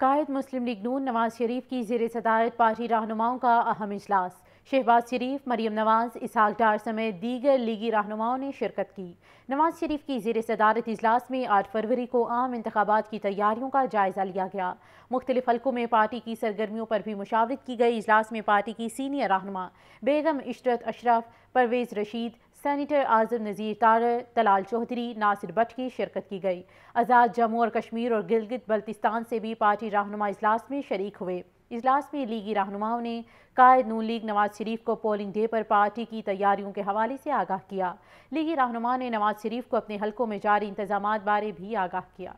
कायद मुस्लिम league नून नवाज शरीफ की जेर सदारत पार्टी रहनुमाओं का अहम इजलास शहबाज शरीफ मरीम नवाज इसहाक डार समेत दीगर लीगी रहनुमाओं ने शिरकत की नवाज शरीफ की जेर सदारत इजलास में आठ फरवरी को आम इंतबात की तैयारियों का जायजा लिया गया मुख्तलिफ हल्कों में पार्टी की सरगर्मियों पर भी मुशावरत की गई इजलास में पार्टी की सीनियर रहनुमा बेगम इशरत अशरफ परवेज़ रशीद सैनिटर आजम नज़ीर तार तलाल चौधरी नासिर भट्ट की शिरकत की गई आज़ाद जम्मू और कश्मीर और गिलगित बल्तिस्तान से भी पार्टी रहनुमा इजलास में शरीक हुए इजलास में लीगी रहनुमाओं ने कायद नू लीग नवाज शरीफ को पोलिंग डे पर पार्टी की तैयारियों के हवाले से आगाह किया लीगी रहनुमाओं ने नवाज शरीफ को अपने हलकों में जारी इंतजाम बारे भी आगाह किया